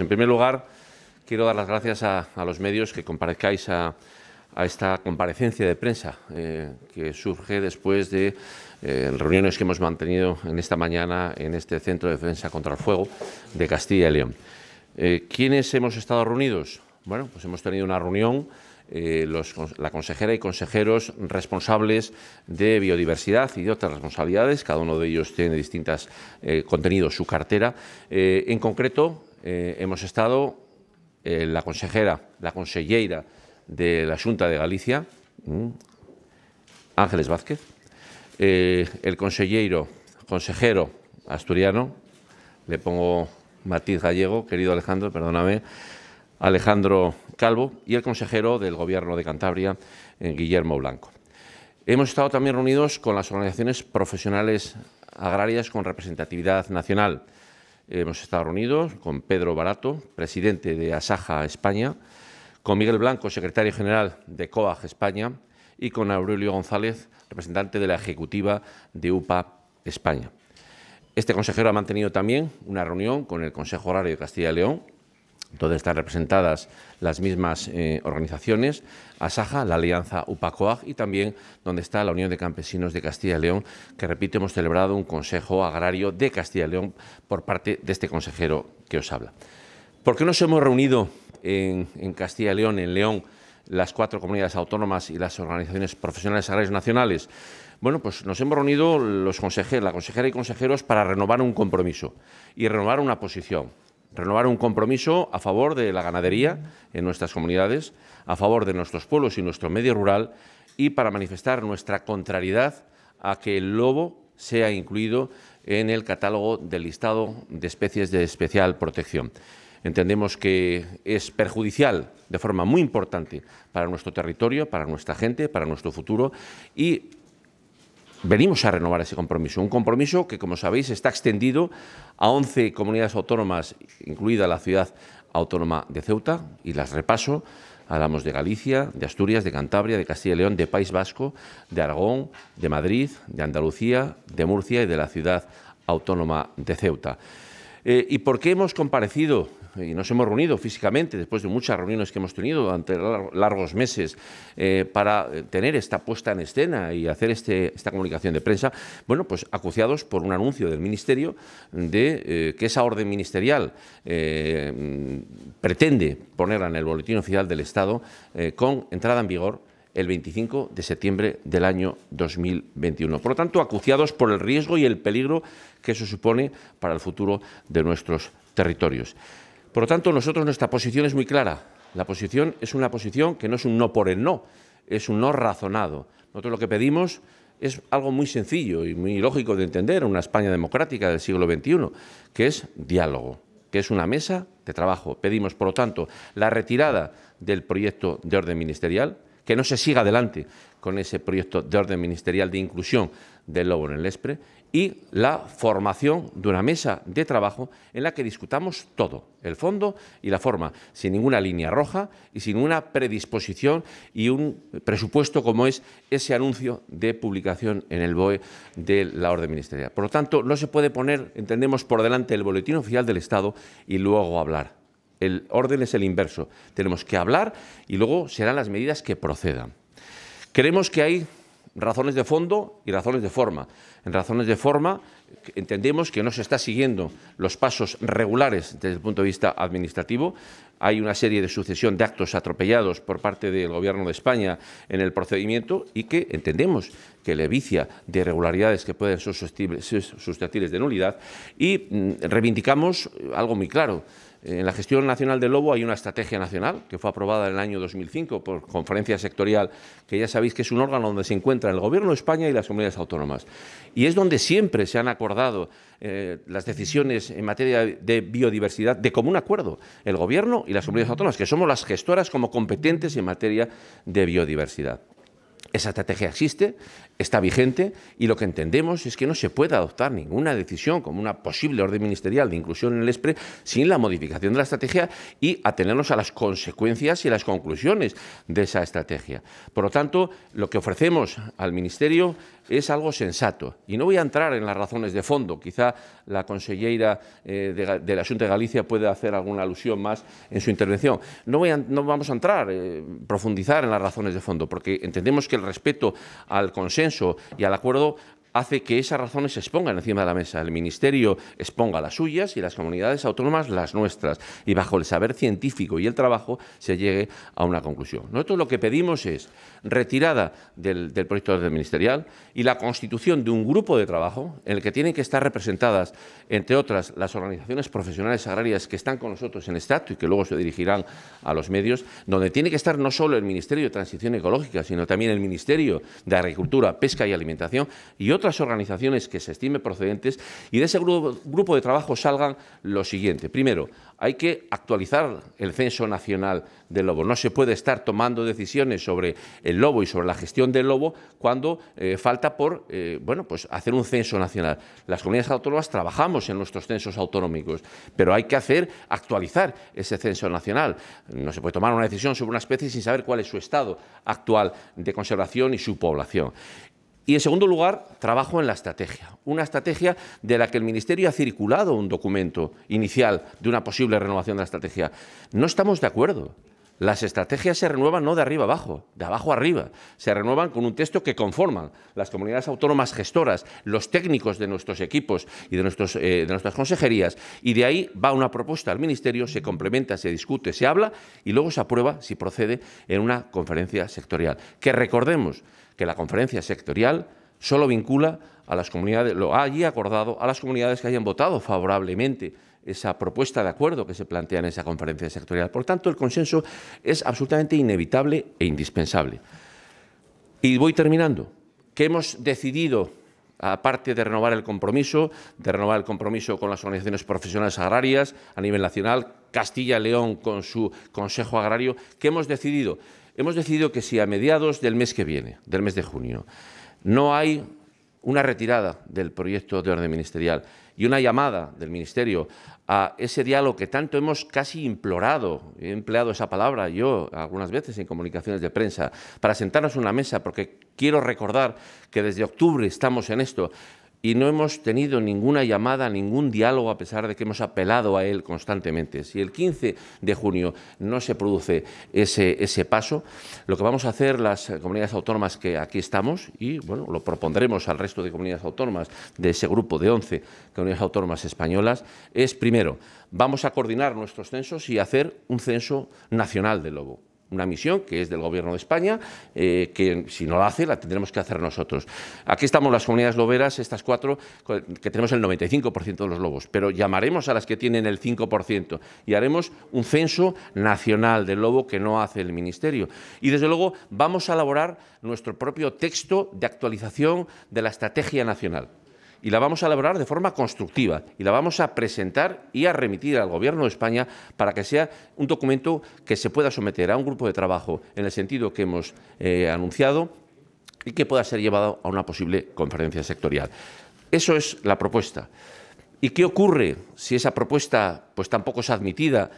En primer lugar, quiero dar las gracias a, los medios que comparezcáis a, esta comparecencia de prensa eh, que surge después de eh, reuniones que hemos mantenido en esta mañana en este Centro de Defensa contra el Fuego de Castilla y León. Eh, ¿Quiénes hemos estado reunidos? Bueno, pues hemos tenido una reunión la consejera y consejeros responsables de biodiversidad y de otras responsabilidades, cada uno de ellos tiene distintos contenidos, su cartera. en concreto, eh, hemos estado eh, la consejera, la consejera de la Junta de Galicia, mm, Ángeles Vázquez, eh, el consejero asturiano, le pongo matiz gallego, querido Alejandro, perdóname, Alejandro Calvo, y el consejero del Gobierno de Cantabria, Guillermo Blanco. Hemos estado también reunidos con las organizaciones profesionales agrarias con representatividad nacional. Hemos estado reunidos con Pedro Barato, presidente de Asaja España, con Miguel Blanco, secretario general de COAG España, y con Aurelio González, representante de la ejecutiva de UPA España. Este consejero ha mantenido también una reunión con el Consejo Horario de Castilla y León donde están representadas las mismas eh, organizaciones, ASAJA, la Alianza UPACOAG y también donde está la Unión de Campesinos de Castilla y León, que repito, hemos celebrado un Consejo Agrario de Castilla y León por parte de este consejero que os habla. ¿Por qué nos hemos reunido en, Castilla y León, en León, las cuatro comunidades autónomas y las organizaciones profesionales agrarias nacionales? Bueno, pues nos hemos reunido los consejeros, la consejera y consejeros para renovar un compromiso y renovar una posición renovar un compromiso a favor de la ganadería en nuestras comunidades, a favor de nuestros pueblos y nuestro medio rural y para manifestar nuestra contrariedad a que el lobo sea incluido en el catálogo del listado de especies de especial protección. Entendemos que es perjudicial de forma muy importante para nuestro territorio, para nuestra gente, para nuestro futuro y venimos a renovar ese compromiso. Un compromiso que, como sabéis, está extendido a 11 comunidades autónomas, incluida la ciudad autónoma de Ceuta, y las repaso. Hablamos de Galicia, de Asturias, de Cantabria, de Castilla y León, de País Vasco, de Aragón, de Madrid, de Andalucía, de Murcia y de la ciudad autónoma de Ceuta. Eh, ¿Y por qué hemos comparecido y nos hemos reunido físicamente después de muchas reuniones que hemos tenido durante largos meses eh, para eh, tener esta puesta en escena y hacer este, esta comunicación de prensa, bueno, pues acuciados por un anuncio del Ministerio de eh, que esa orden ministerial mm, pretende ponerla en el Boletín Oficial del Estado con entrada en vigor el 25 de septiembre del año 2021. Por lo tanto, acuciados por el riesgo y el peligro que eso supone para el futuro de nuestros territorios. Por lo tanto, nosotros nuestra posición es muy clara. La posición es una posición que no es un no por el no, es un no razonado. Nosotros lo que pedimos es algo muy sencillo y muy lógico de entender en una España democrática del siglo XXI, que es diálogo, que es una mesa de trabajo. Pedimos, por lo tanto, la retirada del proyecto de orden ministerial, que no se siga adelante con ese proyecto de orden ministerial de inclusión del lobo en el ESPRE y la formación de una mesa de trabajo en la que discutamos todo, el fondo y la forma, sin ninguna línea roja y sin una predisposición y un presupuesto como es ese anuncio de publicación en el BOE de la orden ministerial. Por lo tanto, no se puede poner, entendemos, por delante el boletín oficial del Estado y luego hablar. El orden es el inverso. Tenemos que hablar y luego serán las medidas que procedan. Creemos que hay razones de fondo y razones de forma. En razones de forma entendemos que no se está siguiendo los pasos regulares desde el punto de vista administrativo. Hay una serie de sucesión de actos atropellados por parte del Gobierno de España en el procedimiento y que entendemos que le vicia de irregularidades que pueden ser susceptibles de nulidad y mm, reivindicamos algo muy claro. En la gestión nacional del lobo hay una estrategia nacional que fue aprobada en el año 2005 por conferencia sectorial, que ya sabéis que es un órgano donde se encuentran el Gobierno de España y las comunidades autónomas. Y es donde siempre se han acordado eh, las decisiones en materia de biodiversidad de común acuerdo, el Gobierno y las comunidades autónomas, que somos las gestoras como competentes en materia de biodiversidad. Esa estrategia existe, está vigente y lo que entendemos es que no se puede adoptar ninguna decisión como una posible orden ministerial de inclusión en el ESPRE sin la modificación de la estrategia y atenernos a las consecuencias y las conclusiones de esa estrategia. Por lo tanto, lo que ofrecemos al Ministerio es algo sensato. Y no voy a entrar en las razones de fondo. Quizá la consellera eh, de, del asunto de Galicia puede hacer alguna alusión más en su intervención. No, voy no vamos a entrar, eh, profundizar en las razones de fondo, porque entendemos que el respeto al consenso y al acuerdo hace que esas razones se expongan encima de la mesa. El Ministerio exponga las suyas y las comunidades autónomas las nuestras. Y bajo el saber científico y el trabajo se llegue a una conclusión. Nosotros lo que pedimos es retirada del, proyecto del ministerial y la constitución de un grupo de trabajo en el que tienen que estar representadas, entre otras, las organizaciones profesionales agrarias que están con nosotros en este acto y que luego se dirigirán a los medios, donde tiene que estar no solo el Ministerio de Transición Ecológica, sino también el Ministerio de Agricultura, Pesca y Alimentación y otras organizaciones que se estime procedentes y de ese grupo, de trabajo salgan lo siguiente. Primero, hay que actualizar el Censo Nacional del Lobo. No se puede estar tomando decisiones sobre el lobo y sobre la gestión del lobo cuando eh, falta por eh, bueno, pues hacer un censo nacional. Las comunidades autónomas trabajamos en nuestros censos autonómicos, pero hay que hacer actualizar ese censo nacional. No se puede tomar una decisión sobre una especie sin saber cuál es su estado actual de conservación y su población. Y en segundo lugar, trabajo en la estrategia, una estrategia de la que el Ministerio ha circulado un documento inicial de una posible renovación de la estrategia. No estamos de acuerdo. Las estrategias se renuevan no de arriba abajo, de abajo arriba. Se renuevan con un texto que conforman las comunidades autónomas gestoras, los técnicos de nuestros equipos y de, eh, nuestras consejerías. Y de ahí va una propuesta al Ministerio, se complementa, se discute, se habla y luego se aprueba, si procede, en una conferencia sectorial. Que recordemos que la conferencia sectorial solo vincula a las comunidades, lo ha allí acordado a las comunidades que hayan votado favorablemente esa propuesta de acuerdo que se plantea en esa conferencia sectorial. Por tanto, el consenso es absolutamente inevitable e indispensable. Y voy terminando. ¿Qué hemos decidido aparte de renovar el compromiso, de renovar el compromiso con las organizaciones profesionales agrarias a nivel nacional, Castilla y León con su Consejo Agrario, ¿qué hemos decidido, hemos decidido que si a mediados del mes que viene, del mes de junio, no hay una retirada del proyecto de orden ministerial y una llamada del Ministerio a ese diálogo que tanto hemos casi implorado, he empleado esa palabra yo algunas veces en comunicaciones de prensa, para sentarnos en una mesa, porque quiero recordar que desde octubre estamos en esto y no hemos tenido ninguna llamada, ningún diálogo, a pesar de que hemos apelado a él constantemente. Si el 15 de junio no se produce ese, ese paso, lo que vamos a hacer las comunidades autónomas que aquí estamos, y bueno, lo propondremos al resto de comunidades autónomas de ese grupo de 11 comunidades autónomas españolas, es primero, vamos a coordinar nuestros censos y hacer un censo nacional del lobo una misión que es del Gobierno de España, eh, que si no la hace, la tendremos que hacer nosotros. Aquí estamos las comunidades loberas, estas cuatro, que tenemos el 95% de los lobos, pero llamaremos a las que tienen el 5% y haremos un censo nacional del lobo que no hace el Ministerio. Y desde luego vamos a elaborar nuestro propio texto de actualización de la estrategia nacional y la vamos a elaborar de forma constructiva y la vamos a presentar y a remitir al Gobierno de España para que sea un documento que se pueda someter a un grupo de trabajo en el sentido que hemos eh, anunciado y que pueda ser llevado a una posible conferencia sectorial. Eso es la propuesta. ¿Y qué ocurre si esa propuesta pues, tampoco es admitida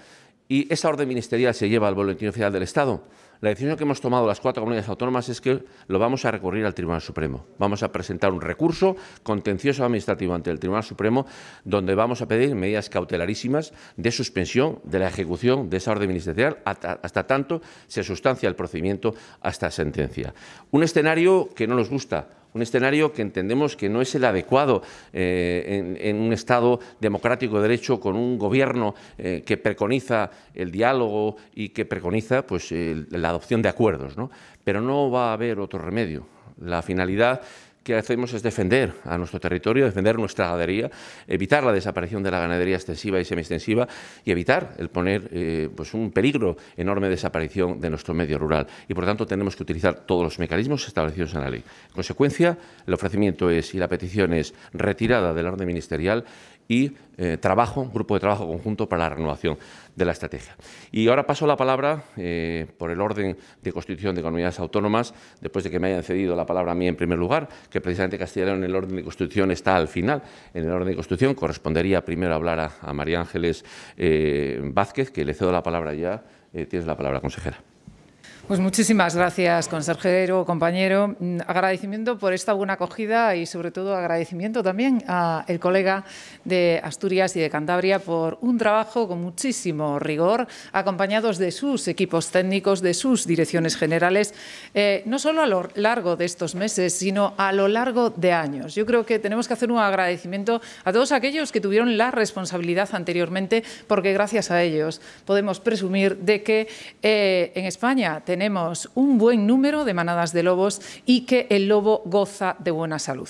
y esa orden ministerial se lleva al Boletín Oficial del Estado? La decisión que hemos tomado las cuatro comunidades autónomas es que lo vamos a recurrir al Tribunal Supremo. Vamos a presentar un recurso contencioso administrativo ante el Tribunal Supremo donde vamos a pedir medidas cautelarísimas de suspensión de la ejecución de esa orden ministerial hasta, tanto se sustancia el procedimiento hasta sentencia. Un escenario que no nos gusta un escenario que entendemos que no es el adecuado eh, en, un Estado democrático de derecho con un gobierno eh, que preconiza el diálogo y que preconiza pues, la adopción de acuerdos. Pero no va a haber otro remedio. La finalidad que hacemos es defender a nuestro territorio, defender nuestra ganadería, evitar la desaparición de la ganadería extensiva y semi-extensiva y evitar el poner eh, pues un peligro enorme de desaparición de nuestro medio rural. Y por tanto tenemos que utilizar todos los mecanismos establecidos en la ley. En consecuencia, el ofrecimiento es y la petición es retirada del orden ministerial y eh, trabajo, grupo de trabajo conjunto para la renovación de la estrategia. Y ahora paso la palabra, eh, por el orden de constitución de comunidades autónomas, después de que me hayan cedido la palabra a mí en primer lugar, que precisamente Castellano en el orden de constitución está al final. En el orden de constitución correspondería primero hablar a, María Ángeles eh, Vázquez, que le cedo la palabra ya. tienes la palabra, consejera. Pues muchísimas gracias, consejero, compañero. Mm, agradecimiento por esta buena acogida y, sobre todo, agradecimiento también al colega de Asturias y de Cantabria por un trabajo con muchísimo rigor, acompañados de sus equipos técnicos, de sus direcciones generales, eh, no solo a lo largo de estos meses, sino a lo largo de años. Yo creo que tenemos que hacer un agradecimiento a todos aquellos que tuvieron la responsabilidad anteriormente, porque gracias a ellos podemos presumir de que eh, en España tenemos tenemos un buen número de manadas de lobos y que el lobo goza de buena salud.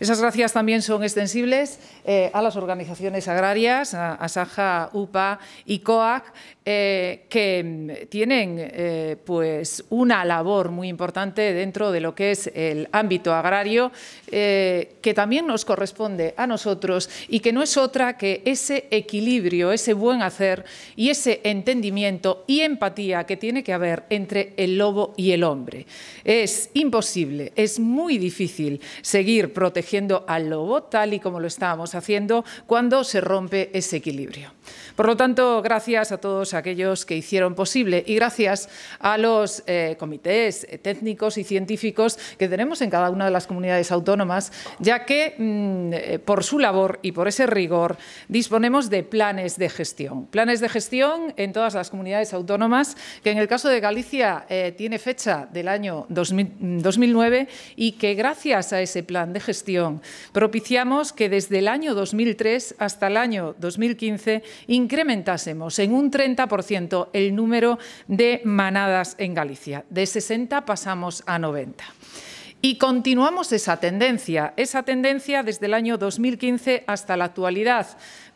Esas gracias también son extensibles eh, a las organizaciones agrarias, a, a Saja, UPA y COAC, eh, que mm, tienen eh, pues una labor muy importante dentro de lo que es el ámbito agrario, eh, que también nos corresponde a nosotros y que no es otra que ese equilibrio, ese buen hacer y ese entendimiento y empatía que tiene que haber entre el lobo y el hombre. Es imposible, es muy difícil seguir protegiendo al lobo tal y como lo estábamos haciendo cuando se rompe ese equilibrio. Por lo tanto, gracias a todos aquellos que hicieron posible y gracias a los eh, comités técnicos y científicos que tenemos en cada una de las comunidades autónomas, ya que mm, eh, por su labor y por ese rigor disponemos de planes de gestión. Planes de gestión en todas las comunidades autónomas, que en el caso de Galicia eh, tiene fecha del año 2009 mm, y que gracias a ese plan de gestión propiciamos que desde el año 2003 hasta el año 2015 incrementásemos en un 30% el número de manadas en Galicia. De 60 pasamos a 90. Y continuamos esa tendencia, esa tendencia desde el año 2015 hasta la actualidad,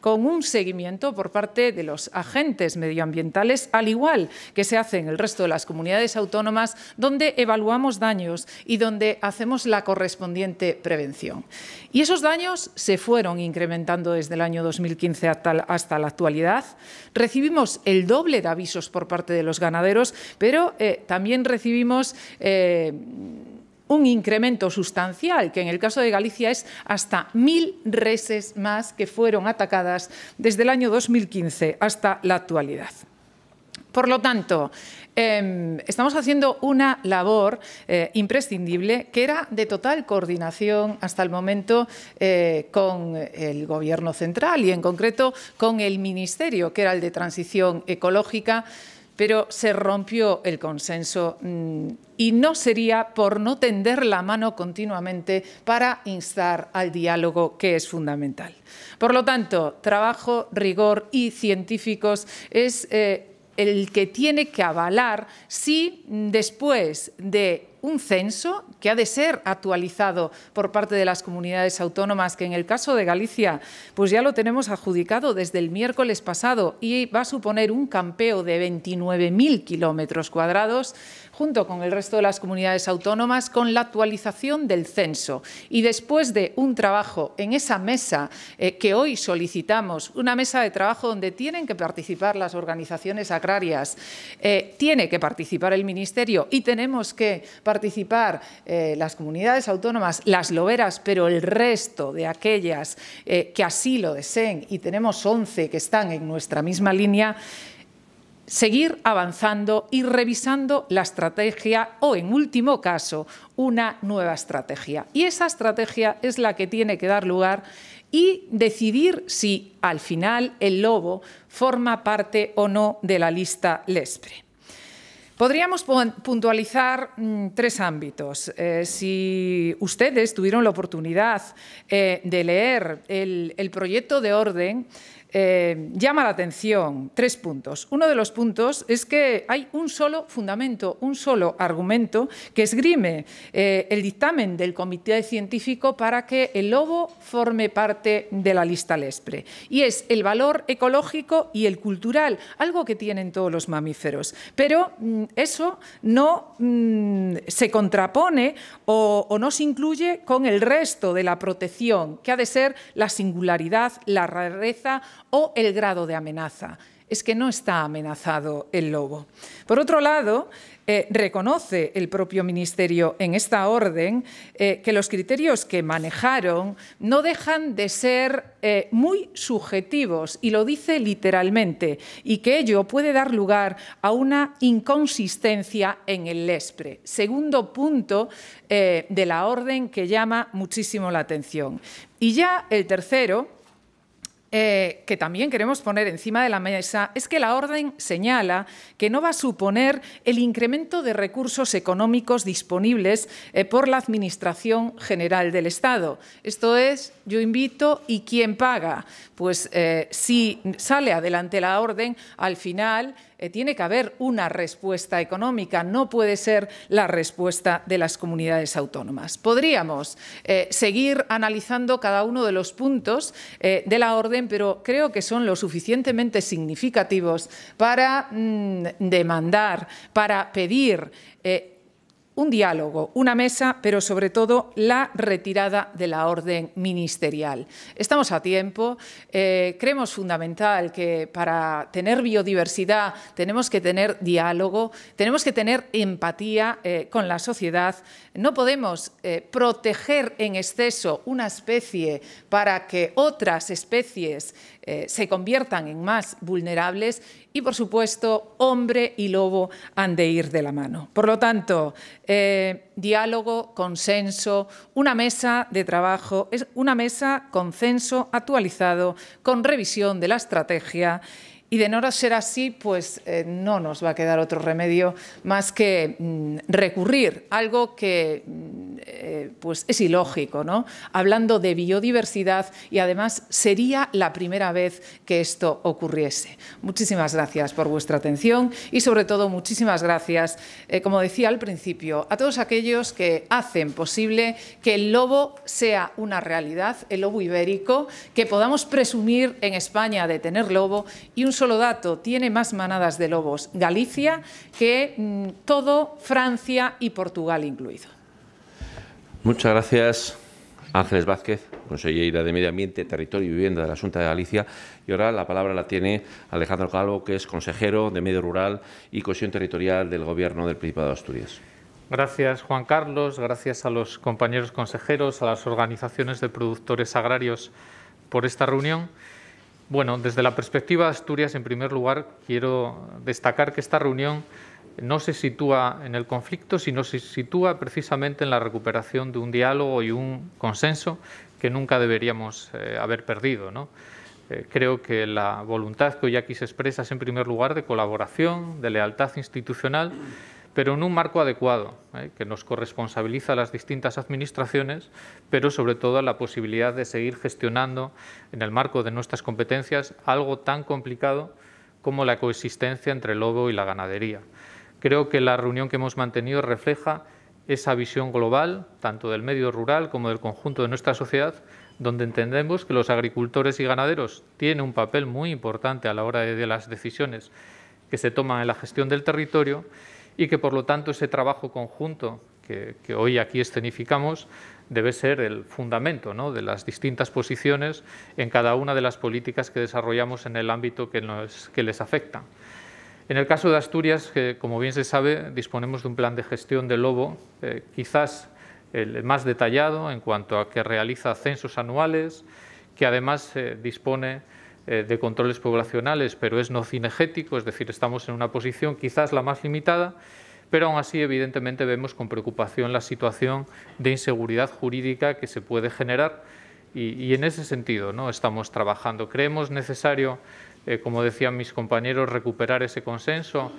con un seguimiento por parte de los agentes medioambientales, al igual que se hace en el resto de las comunidades autónomas, donde evaluamos daños y donde hacemos la correspondiente prevención. Y esos daños se fueron incrementando desde el año 2015 hasta, hasta la actualidad. Recibimos el doble de avisos por parte de los ganaderos, pero eh, también recibimos... Eh, un incremento sustancial, que en el caso de Galicia es hasta mil reses más que fueron atacadas desde el año 2015 hasta la actualidad. Por lo tanto, em, estamos haciendo una labor eh, imprescindible que era de total coordinación hasta el momento eh, con el Gobierno central y en concreto con el Ministerio, que era el de Transición Ecológica, pero se rompió el consenso mm, y no sería por no tender la mano continuamente para instar al diálogo que es fundamental. Por lo tanto, trabajo, rigor y científicos es eh, el que tiene que avalar si después de un censo que ha de ser actualizado por parte de las comunidades autónomas, que en el caso de Galicia pues ya lo tenemos adjudicado desde el miércoles pasado y va a suponer un campeo de 29.000 kilómetros cuadrados junto con el resto de las comunidades autónomas con la actualización del censo. Y después de un trabajo en esa mesa eh, que hoy solicitamos, una mesa de trabajo donde tienen que participar las organizaciones agrarias, eh, tiene que participar el Ministerio y tenemos que participar eh, las comunidades autónomas, las loberas, pero el resto de aquellas eh, que así lo deseen, y tenemos 11 que están en nuestra misma línea, seguir avanzando y revisando la estrategia o, en último caso, una nueva estrategia. Y esa estrategia es la que tiene que dar lugar y decidir si al final el lobo forma parte o no de la lista LESPRE. Podríamos puntualizar mm, tres ámbitos. Eh, si ustedes tuvieron la oportunidad eh, de leer el proyecto de orden eh, llama la atención tres puntos. Uno de los puntos es que hay un solo fundamento, un solo argumento que esgrime eh, el dictamen del comité científico para que el lobo forme parte de la lista LESPRE. Y es el valor ecológico y el cultural, algo que tienen todos los mamíferos. Pero mm, eso no mm, se contrapone o no se incluye con el resto de la protección, que ha de ser la singularidad, la rareza o el grado de amenaza. Es que no está amenazado el lobo. Por otro lado, eh, reconoce el propio Ministerio en esta orden eh, que los criterios que manejaron no dejan de ser eh, muy subjetivos, y lo dice literalmente, y que ello puede dar lugar a una inconsistencia en el LESPRE. Segundo punto de la orden que llama muchísimo la atención. Y ya el tercero eh, que también queremos poner encima de la mesa es que la orden señala que no va a suponer el incremento de recursos económicos disponibles eh, por la Administración General del Estado. Esto es, yo invito y quién paga. Pues eh, si sale adelante la orden, al final eh, tiene que haber una respuesta económica, no puede ser la respuesta de las comunidades autónomas. Podríamos eh, seguir analizando cada uno de los puntos eh, de la orden, pero creo que son lo suficientemente significativos para mm, demandar, para pedir un diálogo, una mesa, pero sobre todo la retirada de la orden ministerial. Estamos a tiempo. Eh, creemos fundamental que para tener biodiversidad tenemos que tener diálogo, tenemos que tener empatía eh, con la sociedad. No podemos eh, proteger en exceso una especie para que otras especies se conviertan en más vulnerables y, por supuesto, hombre y lobo han de ir de la mano. Por lo tanto, eh, diálogo, consenso, una mesa de trabajo, es una mesa consenso actualizado con revisión de la estrategia y de no ser así, pues eh, no nos va a quedar otro remedio más que mm, recurrir algo que mm, eh, pues es ilógico, ¿no? Hablando de biodiversidad y además sería la primera vez que esto ocurriese. Muchísimas gracias por vuestra atención y sobre todo muchísimas gracias, eh, como decía al principio, a todos aquellos que hacen posible que el lobo sea una realidad, el lobo ibérico, que podamos presumir en España de tener lobo y un solo solo dato, tiene más manadas de lobos Galicia que mm, todo Francia y Portugal incluido. Muchas gracias. Ángeles Vázquez, consejera de Medio Ambiente, Territorio y Vivienda de la Junta de Galicia. Y ahora la palabra la tiene Alejandro Calvo, que es consejero de Medio Rural y Cohesión Territorial del Gobierno del Principado de Asturias. Gracias, Juan Carlos. Gracias a los compañeros consejeros, a las organizaciones de productores agrarios por esta reunión. Bueno, desde la perspectiva de Asturias, en primer lugar, quiero destacar que esta reunión no se sitúa en el conflicto, sino se sitúa precisamente en la recuperación de un diálogo y un consenso que nunca deberíamos eh, haber perdido. Eh, creo que la voluntad que hoy aquí se expresa es, en primer lugar, de colaboración, de lealtad institucional pero en un marco adecuado, ¿eh? que nos corresponsabiliza a las distintas administraciones, pero sobre todo la posibilidad de seguir gestionando en el marco de nuestras competencias algo tan complicado como la coexistencia entre el lobo y la ganadería. Creo que la reunión que hemos mantenido refleja esa visión global, tanto del medio rural como del conjunto de nuestra sociedad, donde entendemos que los agricultores y ganaderos tienen un papel muy importante a la hora de las decisiones que se toman en la gestión del territorio y que por lo tanto ese trabajo conjunto que, hoy aquí escenificamos debe ser el fundamento de las distintas posiciones en cada una de las políticas que desarrollamos en el ámbito que, les afecta. En el caso de Asturias, que como bien se sabe, disponemos de un plan de gestión del lobo, eh, quizás el más detallado en cuanto a que realiza censos anuales, que además se eh, dispone eh, de controles poblacionales, pero es no cinegético, es decir, estamos en una posición quizás la más limitada, pero aún así evidentemente vemos con preocupación la situación de inseguridad jurídica que se puede generar y, en ese sentido ¿no? estamos trabajando. Creemos necesario, eh, como decían mis compañeros, recuperar ese consenso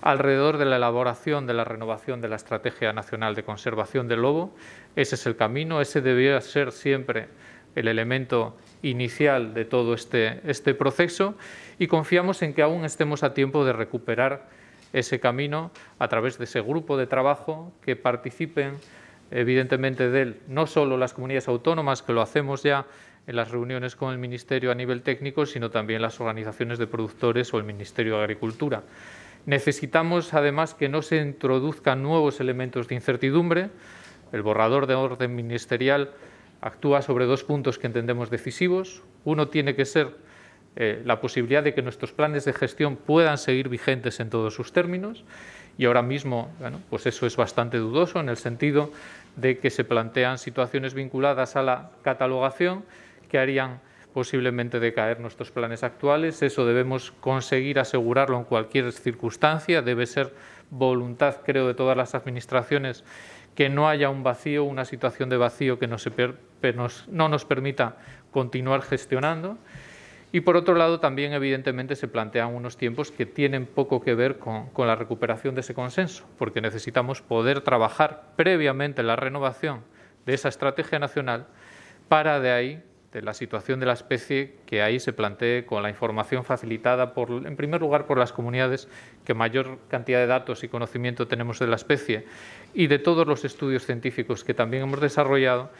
alrededor de la elaboración de la renovación de la Estrategia Nacional de Conservación del Lobo. Ese es el camino, ese debería ser siempre el elemento inicial de todo este, este proceso y confiamos en que aún estemos a tiempo de recuperar ese camino a través de ese grupo de trabajo que participen evidentemente de no solo las comunidades autónomas, que lo hacemos ya en las reuniones con el Ministerio a nivel técnico, sino también las organizaciones de productores o el Ministerio de Agricultura. Necesitamos, además, que no se introduzcan nuevos elementos de incertidumbre. El borrador de orden ministerial actúa sobre dos puntos que entendemos decisivos. Uno tiene que ser eh, la posibilidad de que nuestros planes de gestión puedan seguir vigentes en todos sus términos y ahora mismo bueno, pues eso es bastante dudoso en el sentido de que se plantean situaciones vinculadas a la catalogación que harían posiblemente decaer nuestros planes actuales. Eso debemos conseguir asegurarlo en cualquier circunstancia. Debe ser voluntad, creo, de todas las administraciones que no haya un vacío, una situación de vacío que no se no nos permita continuar gestionando. Y por otro lado, también evidentemente se plantean unos tiempos que tienen poco que ver con, la recuperación de ese consenso, porque necesitamos poder trabajar previamente la renovación de esa estrategia nacional para de ahí, de la situación de la especie que ahí se plantee con la información facilitada, por, en primer lugar, por las comunidades, que mayor cantidad de datos y conocimiento tenemos de la especie, y de todos los estudios científicos que también hemos desarrollado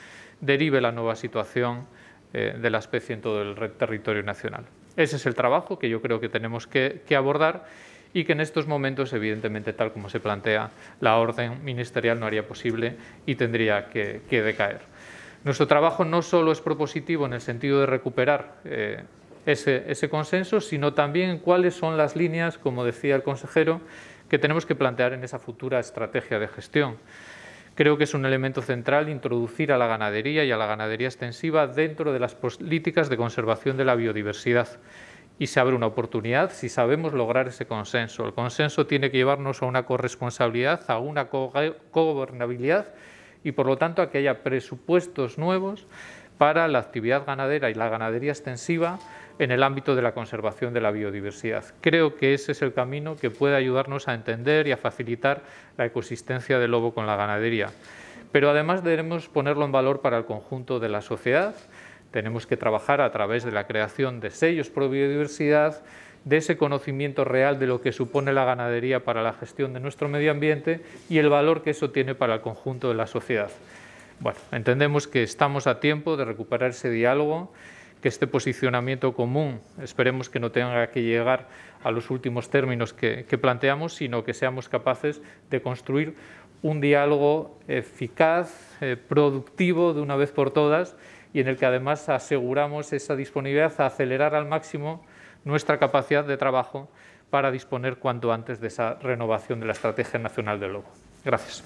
derive la nueva situación eh, de la especie en todo el territorio nacional. Ese es el trabajo que yo creo que tenemos que, abordar y que en estos momentos, evidentemente, tal como se plantea, la orden ministerial no haría posible y tendría que, decaer. Nuestro trabajo no solo es propositivo en el sentido de recuperar eh, ese, ese, consenso, sino también cuáles son las líneas, como decía el consejero, que tenemos que plantear en esa futura estrategia de gestión. Creo que es un elemento central introducir a la ganadería y a la ganadería extensiva dentro de las políticas de conservación de la biodiversidad. Y se abre una oportunidad si sabemos lograr ese consenso. El consenso tiene que llevarnos a una corresponsabilidad, a una cogobernabilidad y por lo tanto a que haya presupuestos nuevos para la actividad ganadera y la ganadería extensiva en el ámbito de la conservación de la biodiversidad. Creo que ese es el camino que puede ayudarnos a entender y a facilitar la ecosistencia del lobo con la ganadería. Pero además debemos ponerlo en valor para el conjunto de la sociedad. Tenemos que trabajar a través de la creación de sellos pro biodiversidad, de ese conocimiento real de lo que supone la ganadería para la gestión de nuestro medio ambiente y el valor que eso tiene para el conjunto de la sociedad. Bueno, entendemos que estamos a tiempo de recuperar ese diálogo que este posicionamiento común esperemos que no tenga que llegar a los últimos términos que, planteamos, sino que seamos capaces de construir un diálogo eficaz, eh, productivo de una vez por todas y en el que además aseguramos esa disponibilidad a acelerar al máximo nuestra capacidad de trabajo para disponer cuanto antes de esa renovación de la Estrategia Nacional del Lobo. Gracias.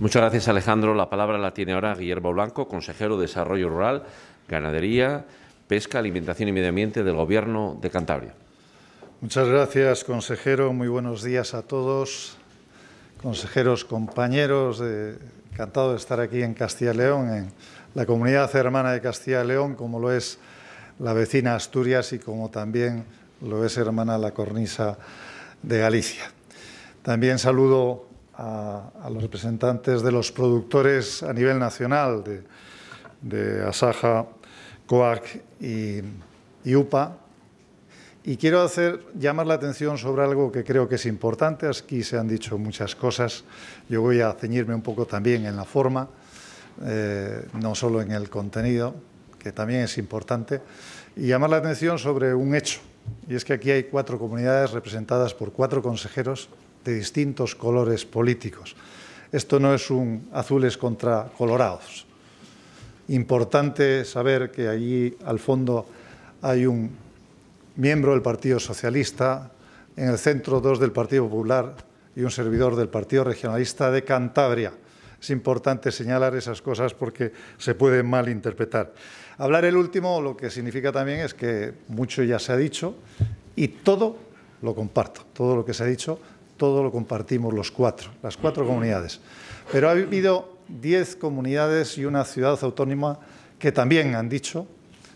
Muchas gracias, Alejandro. La palabra la tiene ahora Guillermo Blanco, consejero de Desarrollo Rural, Ganadería Pesca, Alimentación y Medio Ambiente del Gobierno de Cantabria. Muchas gracias, consejero. Muy buenos días a todos. Consejeros, compañeros, eh, encantado de estar aquí en Castilla León, en la comunidad hermana de Castilla León, como lo es la vecina Asturias y como también lo es hermana la cornisa de Galicia. También saludo a, los representantes de los productores a nivel nacional de, de Asaja COAC y, UPA. Y quiero hacer, llamar la atención sobre algo que creo que es importante. Aquí se han dicho muchas cosas. Yo voy a ceñirme un poco también en la forma, eh, no solo en el contenido, que también es importante. Y llamar la atención sobre un hecho. Y es que aquí hay cuatro comunidades representadas por cuatro consejeros de distintos colores políticos. Esto no es un azules contra colorados. Importante saber que allí al fondo hay un miembro del Partido Socialista, en el centro dos del Partido Popular y un servidor del Partido Regionalista de Cantabria. Es importante señalar esas cosas porque se pueden malinterpretar. Hablar el último lo que significa también es que mucho ya se ha dicho y todo lo comparto, todo lo que se ha dicho, todo lo compartimos los cuatro, las cuatro comunidades. Pero ha habido 10 comunidades y una ciudad autónoma que también han dicho,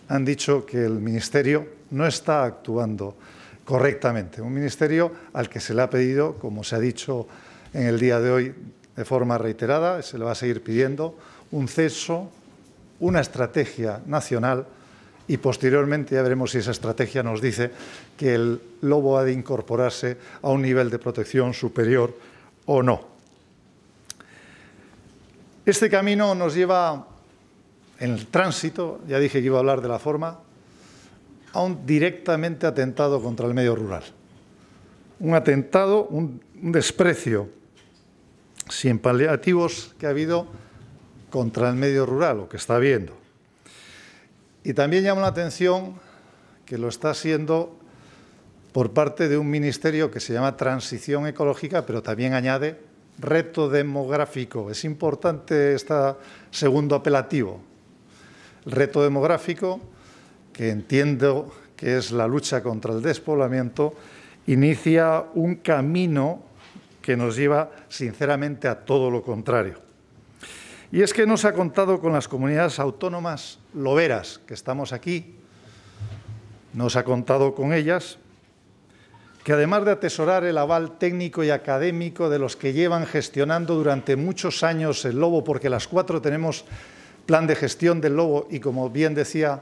han dicho que el Ministerio no está actuando correctamente. Un Ministerio al que se le ha pedido, como se ha dicho en el día de hoy de forma reiterada, se le va a seguir pidiendo un ceso, una estrategia nacional y posteriormente ya veremos si esa estrategia nos dice que el lobo ha de incorporarse a un nivel de protección superior o no. Este camino nos lleva, en el tránsito, ya dije que iba a hablar de la forma, a un directamente atentado contra el medio rural. Un atentado, un, desprecio sin paliativos que ha habido contra el medio rural, lo que está habiendo. Y también llama la atención que lo está haciendo por parte de un ministerio que se llama Transición Ecológica, pero también añade reto demográfico. Es importante este segundo apelativo. El reto demográfico, que entiendo que es la lucha contra el despoblamiento, inicia un camino que nos lleva sinceramente a todo lo contrario. Y es que no se ha contado con las comunidades autónomas loberas, que estamos aquí, Nos ha contado con ellas que además de atesorar el aval técnico y académico de los que llevan gestionando durante muchos años el lobo, porque las cuatro tenemos plan de gestión del lobo y como bien decía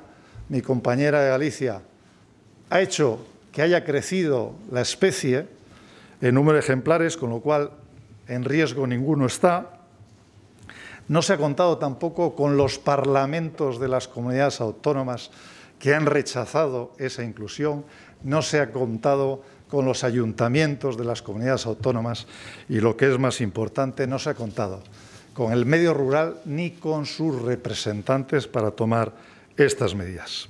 mi compañera de Galicia, ha hecho que haya crecido la especie en número de ejemplares, con lo cual en riesgo ninguno está. No se ha contado tampoco con los parlamentos de las comunidades autónomas que han rechazado esa inclusión. No se ha contado con los ayuntamientos de las comunidades autónomas y lo que es más importante, no se ha contado con el medio rural ni con sus representantes para tomar estas medidas.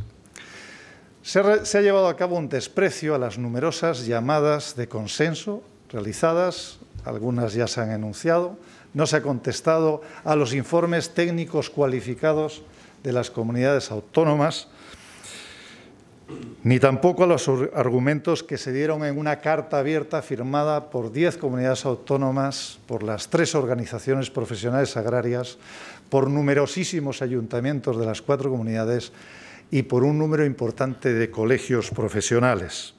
Se ha, llevado a cabo un desprecio a las numerosas llamadas de consenso realizadas, algunas ya se han enunciado, no se ha contestado a los informes técnicos cualificados de las comunidades autónomas ni tampoco a los argumentos que se dieron en una carta abierta firmada por 10 comunidades autónomas, por las tres organizaciones profesionales agrarias, por numerosísimos ayuntamientos de las cuatro comunidades y por un número importante de colegios profesionales.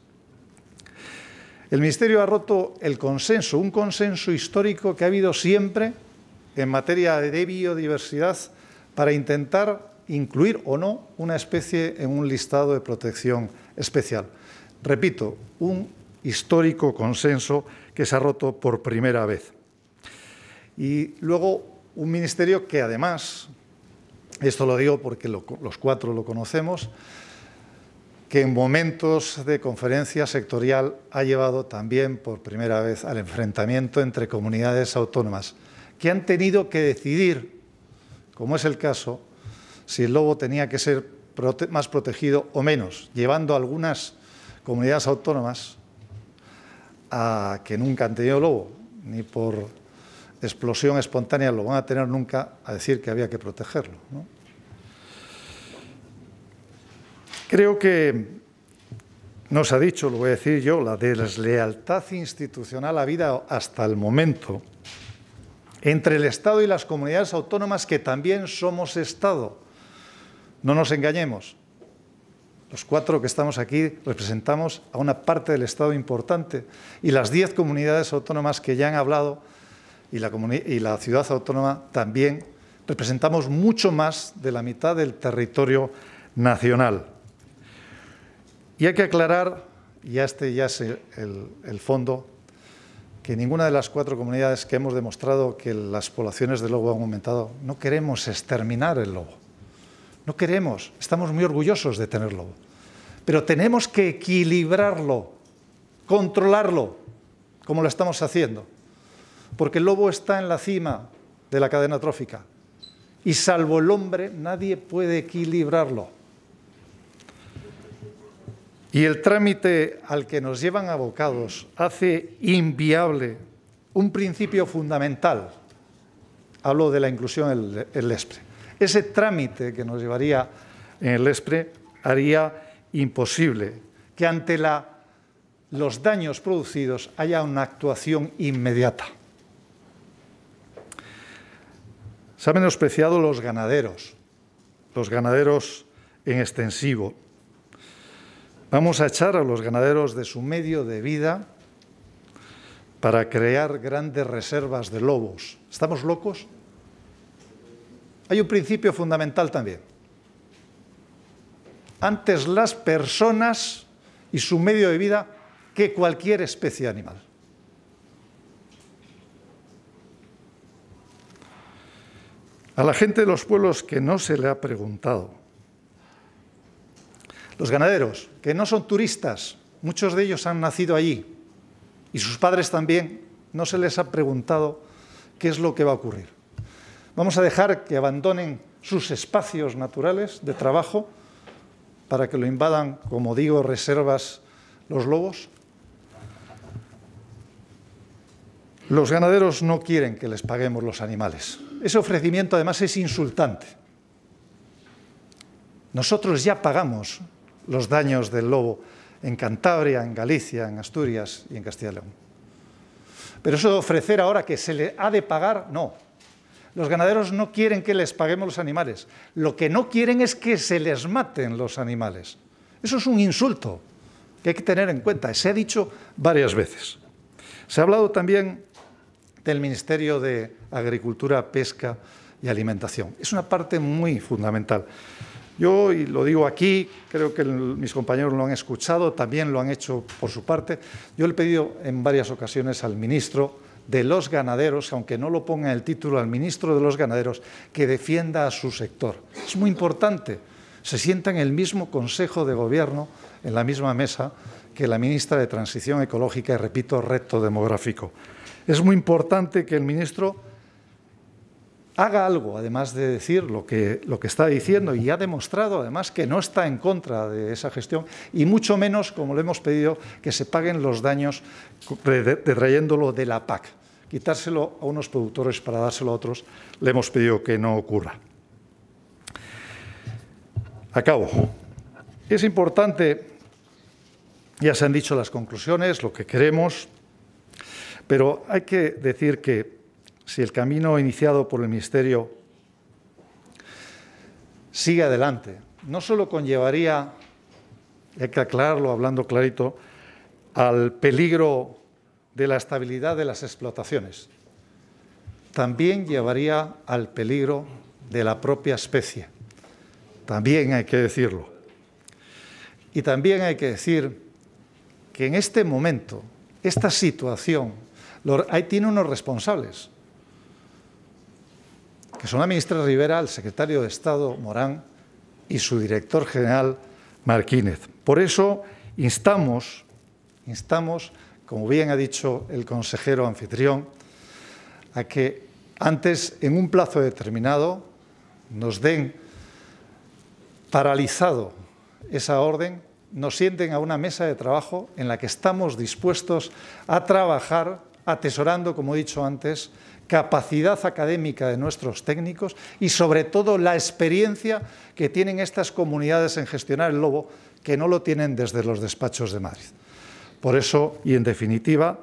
El Ministerio ha roto el consenso, un consenso histórico que ha habido siempre en materia de biodiversidad para intentar incluir o no una especie en un listado de protección especial. Repito, un histórico consenso que se ha roto por primera vez. Y luego un ministerio que además, esto lo digo porque los cuatro lo conocemos, que en momentos de conferencia sectorial ha llevado también por primera vez al enfrentamiento entre comunidades autónomas, que han tenido que decidir, como es el caso, si el lobo tenía que ser más protegido o menos, llevando algunas comunidades autónomas a que nunca han tenido lobo, ni por explosión espontánea lo van a tener nunca, a decir que había que protegerlo. Creo que nos ha dicho, lo voy a decir yo, la deslealtad institucional habido hasta el momento entre el Estado y las comunidades autónomas que también somos Estado. No nos engañemos. Los cuatro que estamos aquí representamos a una parte del Estado importante y las diez comunidades autónomas que ya han hablado y la, ciudad autónoma también representamos mucho más de la mitad del territorio nacional. Y hay que aclarar, y este ya es el, el, fondo, que ninguna de las cuatro comunidades que hemos demostrado que las poblaciones de lobo han aumentado, no queremos exterminar el lobo. No queremos, estamos muy orgullosos de tenerlo. Pero tenemos que equilibrarlo, controlarlo, como lo estamos haciendo. Porque el lobo está en la cima de la cadena trófica. Y salvo el hombre, nadie puede equilibrarlo. Y el trámite al que nos llevan abocados hace inviable un principio fundamental. Hablo de la inclusión en el ese trámite que nos llevaría en el ESPRE haría imposible que ante los daños producidos haya una actuación inmediata. Se han menospreciado los ganaderos, los ganaderos en extensivo. Vamos a echar a los ganaderos de su medio de vida para crear grandes reservas de lobos. ¿Estamos locos? Hay un principio fundamental también. Antes las personas y su medio de vida que cualquier especie animal. A la gente de los pueblos que no se le ha preguntado. Los ganaderos, que no son turistas, muchos de ellos han nacido allí y sus padres también, no se les ha preguntado qué es lo que va a ocurrir. Vamos a dejar que abandonen sus espacios naturales de trabajo para que lo invadan, como digo, reservas los lobos. Los ganaderos no quieren que les paguemos los animales. Ese ofrecimiento además es insultante. Nosotros ya pagamos los daños del lobo en Cantabria, en Galicia, en Asturias y en Castilla y León. Pero eso de ofrecer ahora que se le ha de pagar, no. Los ganaderos no quieren que les paguemos los animales. Lo que no quieren es que se les maten los animales. Eso es un insulto que hay que tener en cuenta. Se ha dicho varias veces. Se ha hablado también del Ministerio de Agricultura, Pesca y Alimentación. Es una parte muy fundamental. Yo, y lo digo aquí, creo que mis compañeros lo han escuchado, también lo han hecho por su parte. Yo le he pedido en varias ocasiones al ministro de los ganaderos, aunque no lo ponga en el título, al ministro de los ganaderos, que defienda a su sector. Es muy importante. Se sienta en el mismo Consejo de Gobierno, en la misma mesa que la ministra de Transición Ecológica y, repito, Reto Demográfico. Es muy importante que el ministro haga algo, además de decir lo que, lo que está diciendo, y ha demostrado además que no está en contra de esa gestión, y mucho menos, como le hemos pedido, que se paguen los daños detrayéndolo de la PAC. Quitárselo a unos productores para dárselo a otros, le hemos pedido que no ocurra. Acabo. Es importante, ya se han dicho las conclusiones, lo que queremos, pero hay que decir que si el camino iniciado por el Ministerio sigue adelante, no solo conllevaría, hay que aclararlo hablando clarito, al peligro de la estabilidad de las explotaciones, también llevaría al peligro de la propia especie. También hay que decirlo. Y también hay que decir que en este momento, esta situación, ahí tiene unos responsables que son la ministra Rivera, el secretario de Estado Morán y su director general Marquínez. Por eso instamos, instamos, como bien ha dicho el consejero anfitrión, a que antes, en un plazo determinado, nos den paralizado esa orden, nos sienten a una mesa de trabajo en la que estamos dispuestos a trabajar atesorando, como he dicho antes, capacidad académica de nuestros técnicos y sobre todo la experiencia que tienen estas comunidades en gestionar el lobo, que no lo tienen desde los despachos de Madrid. Por eso, y en definitiva,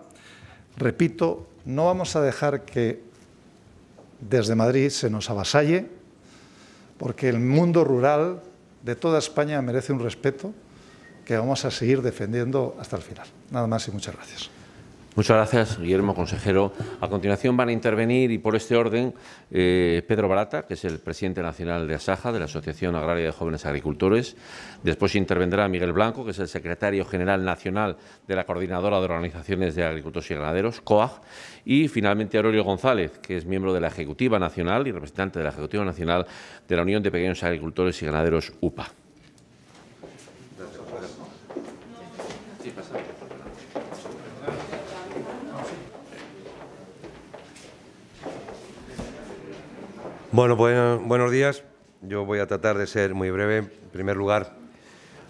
repito, no vamos a dejar que desde Madrid se nos avasalle, porque el mundo rural de toda España merece un respeto que vamos a seguir defendiendo hasta el final. Nada más y muchas gracias. Muchas gracias, Guillermo, consejero. A continuación van a intervenir, y por este orden, eh, Pedro Barata, que es el presidente nacional de ASAJA, de la Asociación Agraria de Jóvenes Agricultores. Después intervendrá Miguel Blanco, que es el secretario general nacional de la Coordinadora de Organizaciones de Agricultores y Ganaderos, COAG. Y finalmente Aurelio González, que es miembro de la Ejecutiva Nacional y representante de la Ejecutiva Nacional de la Unión de Pequeños Agricultores y Ganaderos, UPA. Bueno, buenos días. Yo voy a tratar de ser muy breve. En primer lugar,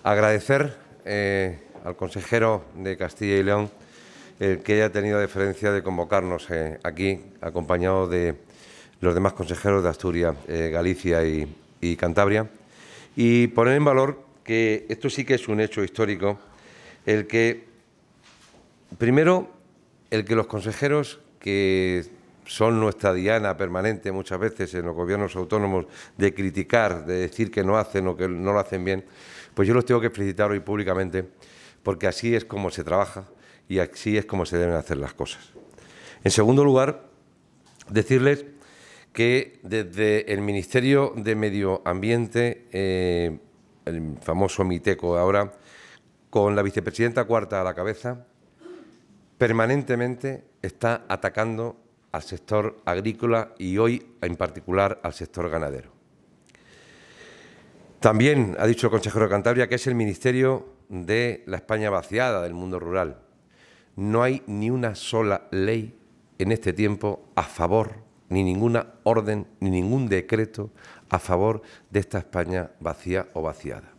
agradecer eh, al consejero de Castilla y León el eh, que haya tenido la deferencia de convocarnos eh, aquí, acompañado de los demás consejeros de Asturias, Galicia y Cantabria, y poner en valor que esto sí que es un hecho histórico, el que, primero, el que los consejeros que son nuestra diana permanente muchas veces en los gobiernos autónomos de criticar, de decir que no hacen o que no lo hacen bien, pues yo los tengo que felicitar hoy públicamente porque así es como se trabaja y así es como se deben hacer las cosas. En segundo lugar, decirles que desde el Ministerio de Medio Ambiente, eh, el famoso MITECO ahora, con la vicepresidenta cuarta a la cabeza, permanentemente está atacando al sector agrícola y hoy en particular al sector ganadero. También ha dicho el consejero de Cantabria que es el Ministerio de la España vaciada del mundo rural. No hay ni una sola ley en este tiempo a favor, ni ninguna orden, ni ningún decreto a favor de esta España vacía o vaciada.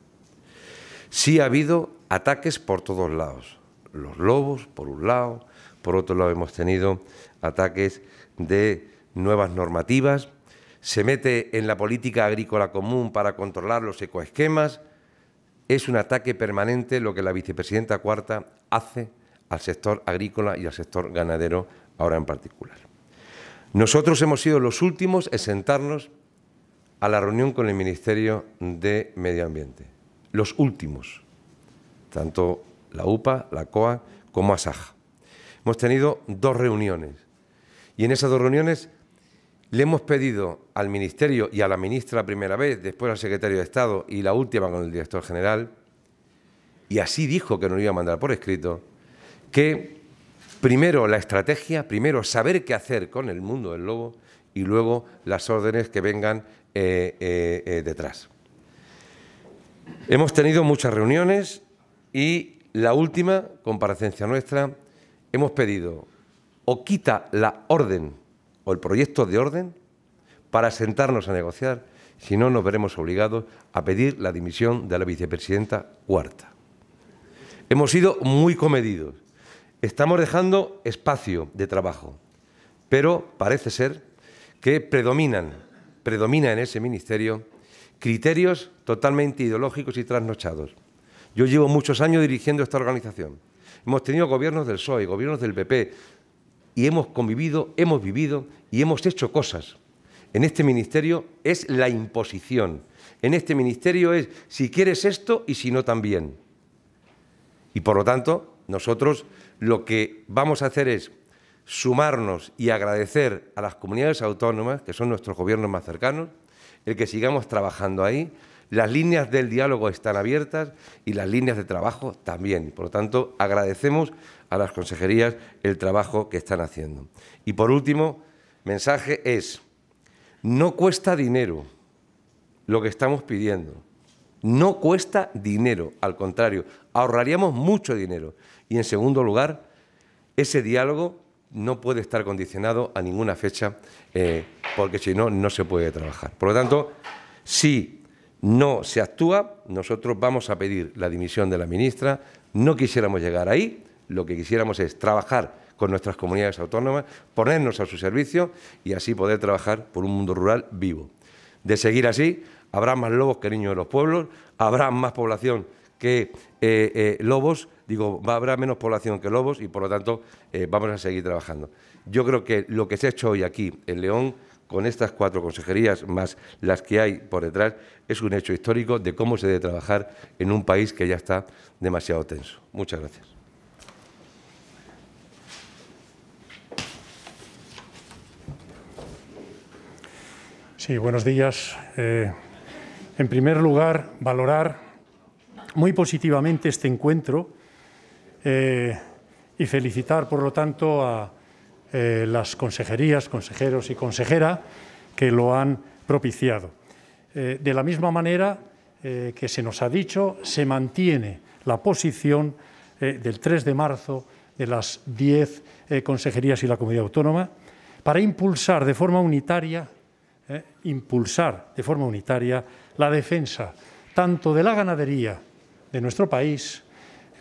Sí ha habido ataques por todos lados. Los lobos, por un lado, por otro lado hemos tenido ataques de nuevas normativas, se mete en la política agrícola común para controlar los ecoesquemas. Es un ataque permanente lo que la vicepresidenta cuarta hace al sector agrícola y al sector ganadero ahora en particular. Nosotros hemos sido los últimos en sentarnos a la reunión con el Ministerio de Medio Ambiente. Los últimos, tanto la UPA, la COA como ASAJA. Hemos tenido dos reuniones y en esas dos reuniones le hemos pedido al Ministerio y a la ministra la primera vez, después al secretario de Estado y la última con el director general, y así dijo que nos iba a mandar por escrito, que primero la estrategia, primero saber qué hacer con el mundo del lobo y luego las órdenes que vengan eh, eh, eh, detrás. Hemos tenido muchas reuniones y la última comparecencia nuestra hemos pedido o quita la orden o el proyecto de orden para sentarnos a negociar, si no nos veremos obligados a pedir la dimisión de la vicepresidenta Huerta. Hemos sido muy comedidos, estamos dejando espacio de trabajo, pero parece ser que predominan, predomina en ese ministerio criterios totalmente ideológicos y trasnochados. Yo llevo muchos años dirigiendo esta organización. Hemos tenido gobiernos del PSOE, gobiernos del PP, y hemos convivido, hemos vivido y hemos hecho cosas. En este ministerio es la imposición. En este ministerio es si quieres esto y si no también. Y por lo tanto, nosotros lo que vamos a hacer es sumarnos y agradecer a las comunidades autónomas, que son nuestros gobiernos más cercanos, el que sigamos trabajando ahí. Las líneas del diálogo están abiertas y las líneas de trabajo también. Por lo tanto, agradecemos a las consejerías el trabajo que están haciendo. Y por último, mensaje es, no cuesta dinero lo que estamos pidiendo. No cuesta dinero, al contrario, ahorraríamos mucho dinero. Y en segundo lugar, ese diálogo no puede estar condicionado a ninguna fecha, eh, porque si no, no se puede trabajar. Por lo tanto, si no se actúa, nosotros vamos a pedir la dimisión de la ministra, no quisiéramos llegar ahí, lo que quisiéramos es trabajar con nuestras comunidades autónomas, ponernos a su servicio y así poder trabajar por un mundo rural vivo. De seguir así, habrá más lobos que niños de los pueblos, habrá más población que eh, eh, lobos, digo, habrá menos población que lobos y por lo tanto eh, vamos a seguir trabajando. Yo creo que lo que se ha hecho hoy aquí en León, con estas cuatro consejerías más las que hay por detrás, es un hecho histórico de cómo se debe trabajar en un país que ya está demasiado tenso. Muchas gracias. Sí, buenos días. Eh, en primer lugar, valorar muy positivamente este encuentro eh, y felicitar, por lo tanto, a eh, las consejerías, consejeros y consejera que lo han propiciado. de la misma manera que se nos ha dicho, se mantiene la posición del 3 de marzo de las 10 consejerías y la comunidad autónoma para impulsar de forma unitaria eh, impulsar de forma unitaria la defensa tanto de la ganadería de nuestro país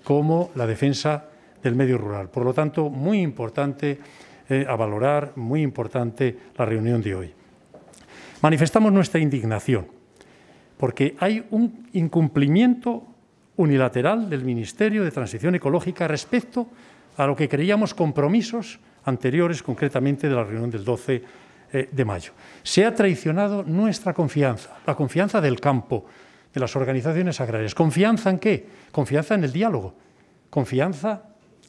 como la defensa del medio rural. Por lo tanto, muy importante eh, a valorar, muy importante la reunión de hoy. Manifestamos nuestra indignación porque hay un incumplimiento unilateral del Ministerio de Transición Ecológica respecto a lo que creíamos compromisos anteriores, concretamente de la reunión del 12 eh, de mayo. Se ha traicionado nuestra confianza, la confianza del campo, de las organizaciones agrarias. ¿Confianza en qué? Confianza en el diálogo, confianza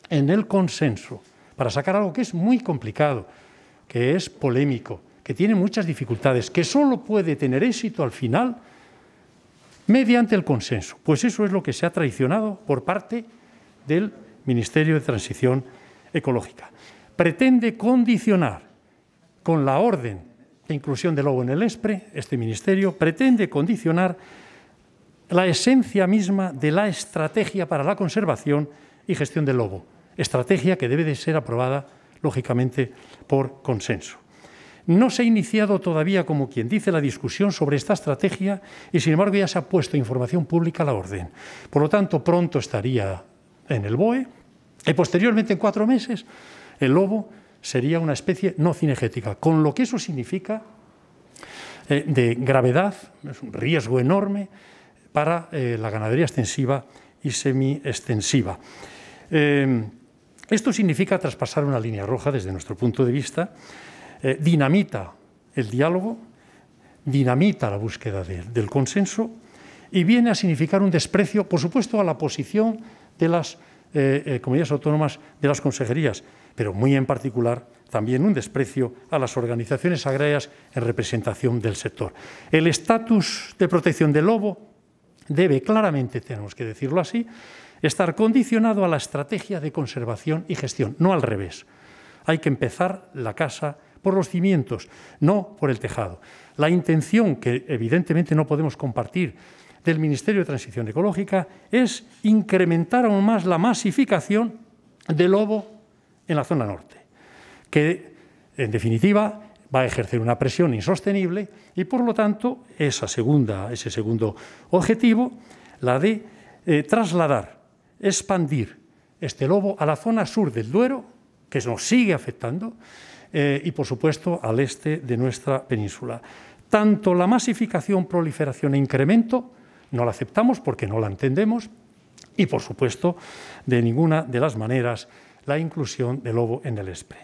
en el consenso, para sacar algo que es muy complicado, que es polémico, que tiene muchas dificultades, que solo puede tener éxito al final mediante el consenso. Pues eso es lo que se ha traicionado por parte del Ministerio de Transición Ecológica. Pretende condicionar con la orden de inclusión del Lobo en el ESPRE, este ministerio pretende condicionar la esencia misma de la estrategia para la conservación y gestión del lobo, estrategia que debe de ser aprobada, lógicamente, por consenso. No se ha iniciado todavía, como quien dice, la discusión sobre esta estrategia y, sin embargo, ya se ha puesto información pública a la orden. Por lo tanto, pronto estaría en el BOE y, posteriormente, en cuatro meses, el lobo sería una especie no cinegética, con lo que eso significa eh, de gravedad, es un riesgo enorme para eh, la ganadería extensiva y semi-extensiva. Eh, esto significa traspasar una línea roja desde nuestro punto de vista, dinamita el diálogo, dinamita la búsqueda del consenso y viene a significar un desprecio, por supuesto, a la posición de las comunidades autónomas, de las consejerías pero muy en particular también un desprecio a las organizaciones agrarias en representación del sector. El estatus de protección del lobo debe claramente, tenemos que decirlo así, estar condicionado a la estrategia de conservación y gestión, no al revés. Hay que empezar la casa por los cimientos, no por el tejado. La intención, que evidentemente no podemos compartir, del Ministerio de Transición Ecológica es incrementar aún más la masificación del lobo en la zona norte, que en definitiva va a ejercer una presión insostenible y por lo tanto esa segunda, ese segundo objetivo, la de eh, trasladar, expandir este lobo a la zona sur del Duero, que nos sigue afectando, eh, y por supuesto al este de nuestra península. Tanto la masificación, proliferación e incremento no la aceptamos porque no la entendemos y por supuesto de ninguna de las maneras la inclusión del lobo en el ESPRE.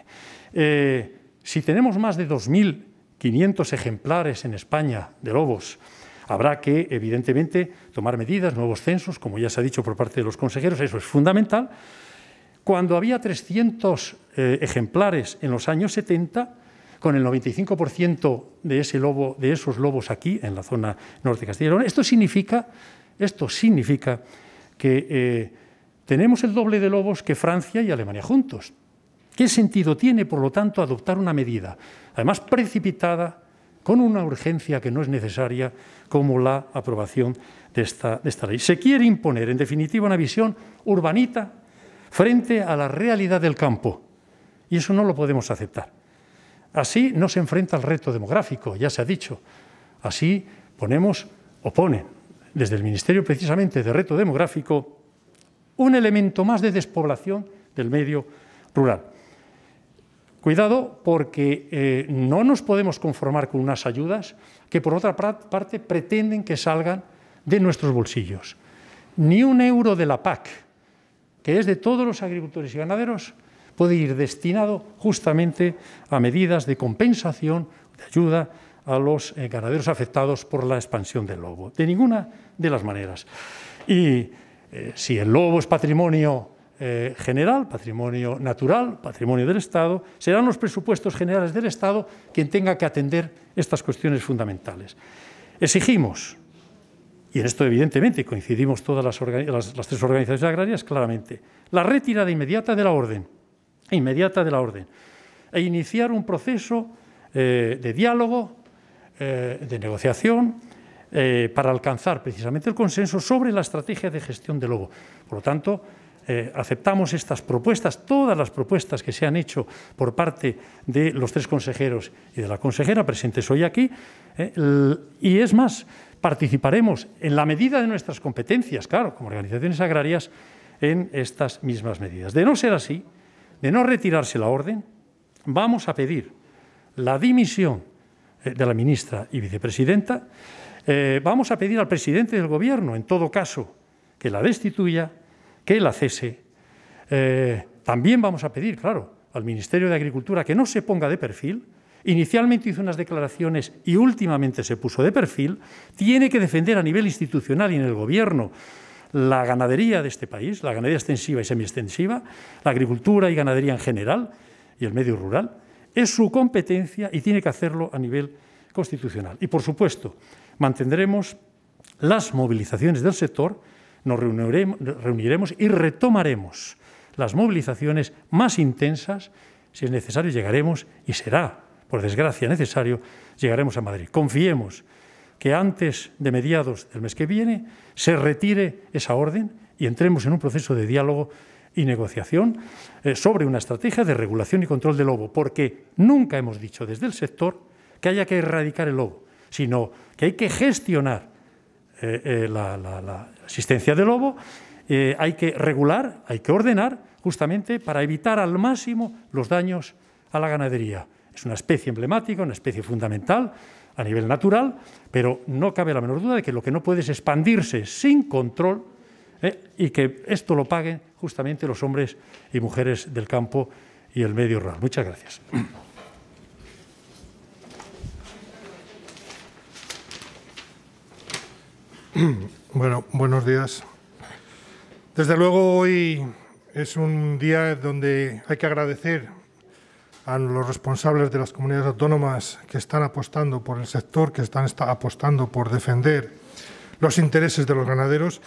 Eh, si tenemos más de 2.500 ejemplares en España de lobos, habrá que, evidentemente, tomar medidas, nuevos censos, como ya se ha dicho por parte de los consejeros, eso es fundamental. Cuando había 300 eh, ejemplares en los años 70, con el 95% de, ese lobo, de esos lobos aquí, en la zona norte de Castilla y León, esto significa, esto significa que eh, tenemos el doble de lobos que Francia y Alemania juntos. ¿Qué sentido tiene, por lo tanto, adoptar una medida, además precipitada, con una urgencia que no es necesaria, como la aprobación de esta, ley? Se quiere imponer, en definitiva, una visión urbanita frente a la realidad del campo, y eso no lo podemos aceptar. Así no se enfrenta al reto demográfico, ya se ha dicho. Así ponemos, o ponen, desde el Ministerio precisamente de Reto Demográfico, un elemento más de despoblación del medio rural. Cuidado porque eh, no nos podemos conformar con unas ayudas que por otra parte pretenden que salgan de nuestros bolsillos. Ni un euro de la PAC, que es de todos los agricultores y ganaderos, puede ir destinado justamente a medidas de compensación, de ayuda a los eh, ganaderos afectados por la expansión del lobo. De ninguna de las maneras. Y eh, si el lobo es patrimonio eh, general, patrimonio natural, patrimonio del Estado, serán los presupuestos generales del Estado quien tenga que atender estas cuestiones fundamentales. Exigimos, y en esto evidentemente coincidimos todas las, tres organizaciones agrarias claramente, la retirada inmediata de la orden, inmediata de la orden, e iniciar un proceso eh, de diálogo, de negociación, eh, para alcanzar precisamente el consenso sobre la estrategia de gestión del lobo. Por lo tanto, eh, aceptamos estas propuestas, todas las propuestas que se han hecho por parte de los tres consejeros y de la consejera presentes hoy aquí. Eh, y es más, participaremos en la medida de nuestras competencias, claro, como organizaciones agrarias, en estas mismas medidas. De no ser así, de no retirarse la orden, vamos a pedir la dimisión de la ministra y vicepresidenta eh, vamos a pedir al presidente del Gobierno, en todo caso, que la destituya, que la cese. Eh, también vamos a pedir, claro, al Ministerio de Agricultura que no se ponga de perfil. Inicialmente hizo unas declaraciones y últimamente se puso de perfil. Tiene que defender a nivel institucional y en el Gobierno la ganadería de este país, la ganadería extensiva y semi-extensiva, la agricultura y ganadería en general y el medio rural. Es su competencia y tiene que hacerlo a nivel constitucional. Y, por supuesto, mantendremos las movilizaciones del sector, nos reuniremos y retomaremos las movilizaciones más intensas. Si es necesario, llegaremos y será, por desgracia, necesario, llegaremos a Madrid. Confiemos que antes de mediados del mes que viene se retire esa orden y entremos en un proceso de diálogo y negociación eh, sobre una estrategia de regulación y control del lobo, porque nunca hemos dicho desde el sector que haya que erradicar el lobo sino que hay que gestionar eh, eh, la, asistencia del lobo, eh, hay que regular, hay que ordenar, justamente para evitar al máximo los daños a la ganadería. Es una especie emblemática, una especie fundamental a nivel natural, pero no cabe la menor duda de que lo que no puede es expandirse sin control y que esto lo paguen justamente los hombres y mujeres del campo y el medio rural. Muchas gracias. Bueno, buenos días. Desde luego hoy es un día donde hay que agradecer a los responsables de las comunidades autónomas que están apostando por el sector, que están apostando por defender los intereses de los ganaderos.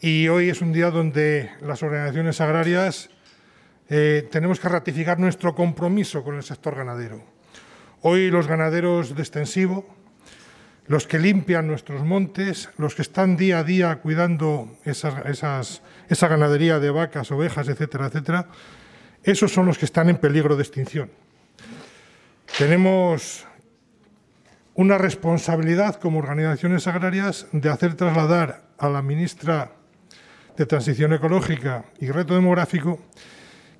Y hoy es un día donde las organizaciones agrarias eh, tenemos que ratificar nuestro compromiso con el sector ganadero. Hoy los ganaderos de extensivo, los que limpian nuestros montes, los que están día a día cuidando esa ganadería de vacas, ovejas, etcétera, etcétera, esos son los que están en peligro de extinción. Tenemos una responsabilidad como organizaciones agrarias de hacer trasladar a la ministra de Transición Ecológica y Reto Demográfico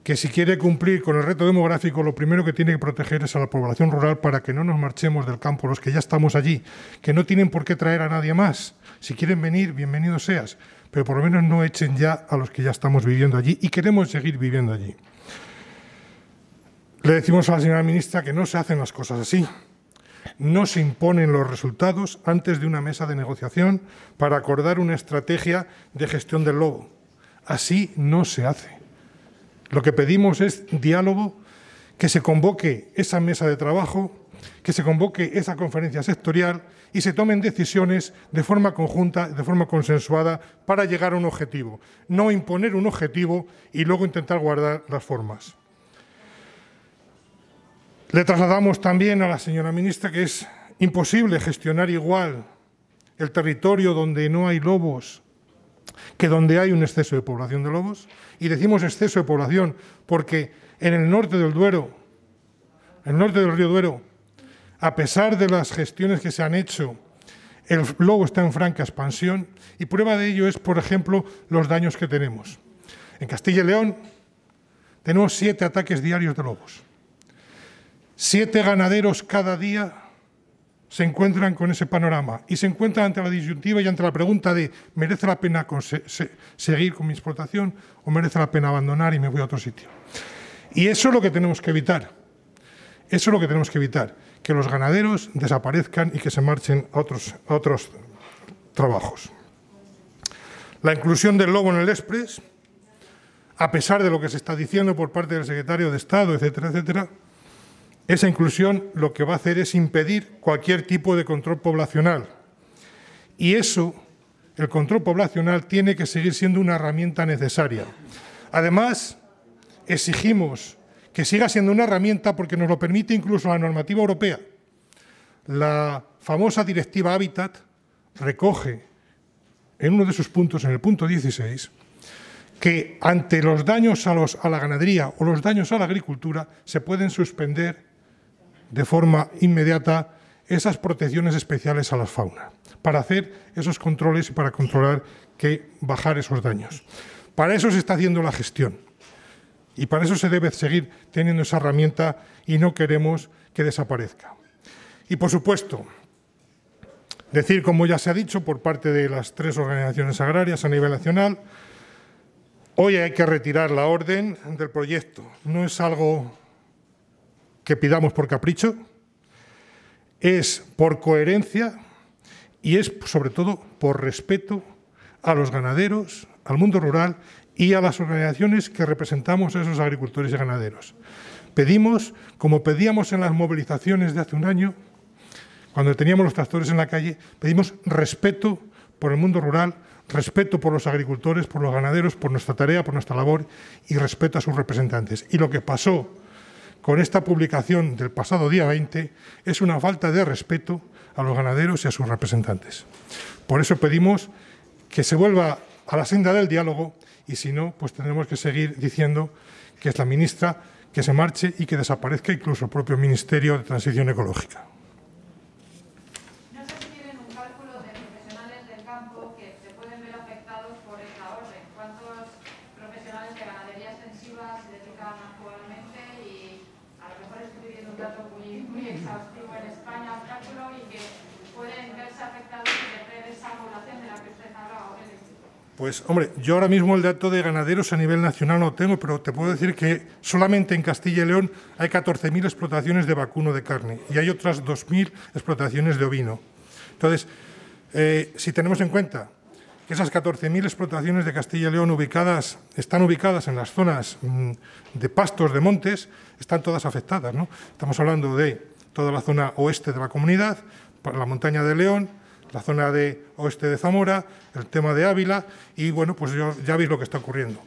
que si quiere cumplir con el reto demográfico, lo primero que tiene que proteger es a la población rural para que no nos marchemos del campo, los que ya estamos allí, que no tienen por qué traer a nadie más. Si quieren venir, bienvenidos seas, pero por lo menos no echen ya a los que ya estamos viviendo allí y queremos seguir viviendo allí. Le decimos a la señora ministra que no se hacen las cosas así. No se imponen los resultados antes de una mesa de negociación para acordar una estrategia de gestión del lobo. Así no se hace. Lo que pedimos es diálogo, que se convoque esa mesa de trabajo, que se convoque esa conferencia sectorial y se tomen decisiones de forma conjunta, de forma consensuada, para llegar a un objetivo. No imponer un objetivo y luego intentar guardar las formas. Le trasladamos también a la señora ministra que es imposible gestionar igual el territorio donde no hay lobos que donde hay un exceso de población de lobos, y decimos exceso de población porque en el norte del Duero, el norte del río Duero, a pesar de las gestiones que se han hecho, el lobo está en franca expansión y prueba de ello es, por ejemplo, los daños que tenemos. En Castilla y León tenemos siete ataques diarios de lobos, siete ganaderos cada día se encuentran con ese panorama y se encuentran ante la disyuntiva y ante la pregunta de ¿merece la pena seguir con mi explotación o merece la pena abandonar y me voy a otro sitio? Y eso es lo que tenemos que evitar. Eso es lo que tenemos que evitar, que los ganaderos desaparezcan y que se marchen a otros, otros trabajos. La inclusión del lobo en el Express, a pesar de lo que se está diciendo por parte del secretario de Estado, etcétera, etcétera, esa inclusión lo que va a hacer es impedir cualquier tipo de control poblacional. Y eso, el control poblacional, tiene que seguir siendo una herramienta necesaria. Además, exigimos que siga siendo una herramienta porque nos lo permite incluso la normativa europea. La famosa directiva Habitat recoge en uno de sus puntos, en el punto 16, que ante los daños a, a la ganadería o los daños a la agricultura se pueden suspender de forma inmediata esas protecciones especiales a la fauna, para hacer esos controles y para controlar que bajar esos daños. Para eso se está haciendo la gestión y para eso se debe seguir teniendo esa herramienta y no queremos que desaparezca. Y por supuesto, decir, como ya se ha dicho por parte de las tres organizaciones agrarias a nivel nacional, hoy hay que retirar la orden del proyecto. No es algo que pidamos por capricho, es por coherencia y es sobre todo por respeto a los ganaderos, al mundo rural y a las organizaciones que representamos a esos agricultores y ganaderos. Pedimos, como pedíamos en las movilizaciones de hace un año, cuando teníamos los tractores en la calle, pedimos respeto por el mundo rural, respeto por los agricultores, por los ganaderos, por nuestra tarea, por nuestra labor y respeto a sus representantes. Y lo que pasó con esta publicación del pasado día 20 es una falta de respeto a los ganaderos y a sus representantes. Por eso pedimos que se vuelva a la senda del diálogo y si no, pues tendremos que seguir diciendo que es la ministra que se marche y que desaparezca incluso el propio Ministerio de Transición Ecológica. Pues hombre, yo ahora mismo el dato de ganaderos a nivel nacional no tengo, pero te puedo decir que solamente en Castilla y León hay 14.000 explotaciones de vacuno de carne y hay otras 2.000 explotaciones de ovino. Entonces, eh, si tenemos en cuenta que esas 14.000 explotaciones de Castilla y León ubicadas, están ubicadas en las zonas mm, de pastos, de montes, están todas afectadas. Estamos hablando de toda la zona oeste de la comunidad, la montaña de León, la zona de oeste de Zamora, el tema de Ávila y bueno, pues ya veis lo que está ocurriendo.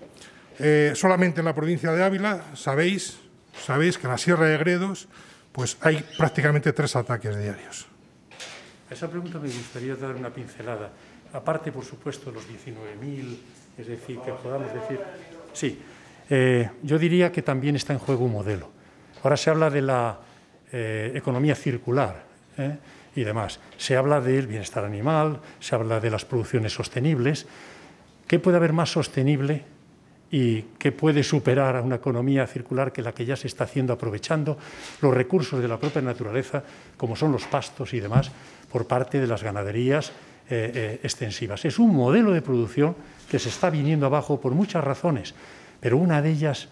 Eh, solamente en la provincia de Ávila sabéis, sabéis que en la Sierra de Gredos pues hay prácticamente tres ataques diarios. A esa pregunta me gustaría dar una pincelada. Aparte, por supuesto, los 19.000, es decir, que podamos decir... Sí, eh, yo diría que también está en juego un modelo. Ahora se habla de la eh, economía circular y demás. Se habla del bienestar animal, se habla de las producciones sostenibles. ¿Qué puede haber más sostenible y qué puede superar a una economía circular que la que ya se está haciendo aprovechando los recursos de la propia naturaleza, como son los pastos y demás, por parte de las ganaderías eh, eh, extensivas. Es un modelo de producción que se está viniendo abajo por muchas razones, pero una de ellas,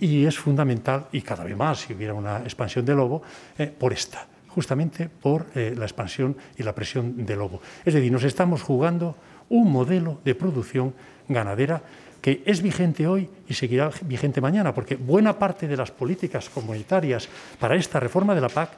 y es fundamental, y cada vez más si hubiera una expansión de lobo, eh, por esta justamente por eh, la expansión y la presión del lobo. Es decir, nos estamos jugando un modelo de producción ganadera que es vigente hoy y seguirá vigente mañana, porque buena parte de las políticas comunitarias para esta reforma de la PAC,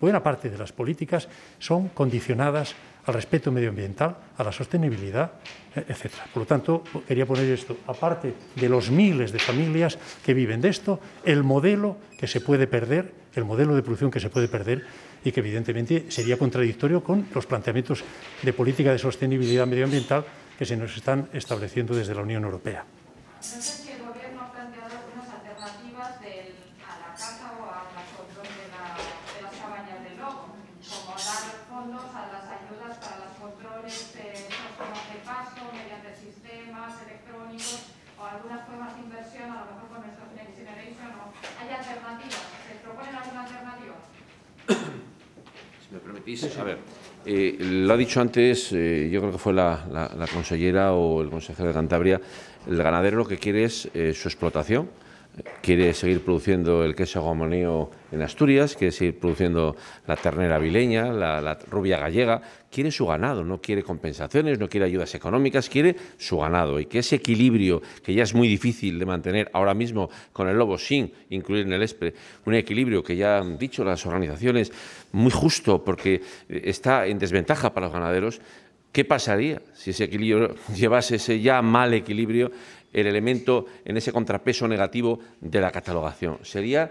buena parte de las políticas son condicionadas al respeto medioambiental, a la sostenibilidad, e-, etc. Por lo tanto, quería poner esto, aparte de los miles de familias que viven de esto, el modelo que se puede perder, el modelo de producción que se puede perder y que evidentemente sería contradictorio con los planteamientos de política de sostenibilidad medioambiental que se nos están estableciendo desde la Unión Europea. Eh, lo ha dicho antes, eh, yo creo que fue la, consellera o el consejero de Cantabria, el ganadero lo que quiere es eh, su explotación quiere seguir produciendo el queso agomoneo en Asturias, quiere seguir produciendo la ternera vileña, la, la, rubia gallega, quiere su ganado, no quiere compensaciones, no quiere ayudas económicas, quiere su ganado. Y que ese equilibrio, que ya es muy difícil de mantener ahora mismo con el lobo sin incluir en el ESPRE, un equilibrio que ya han dicho las organizaciones, muy justo porque eh, está en desventaja para los ganaderos, ¿Qué pasaría si ese equilibrio llevase ese ya mal equilibrio el elemento en ese contrapeso negativo de la catalogación. Sería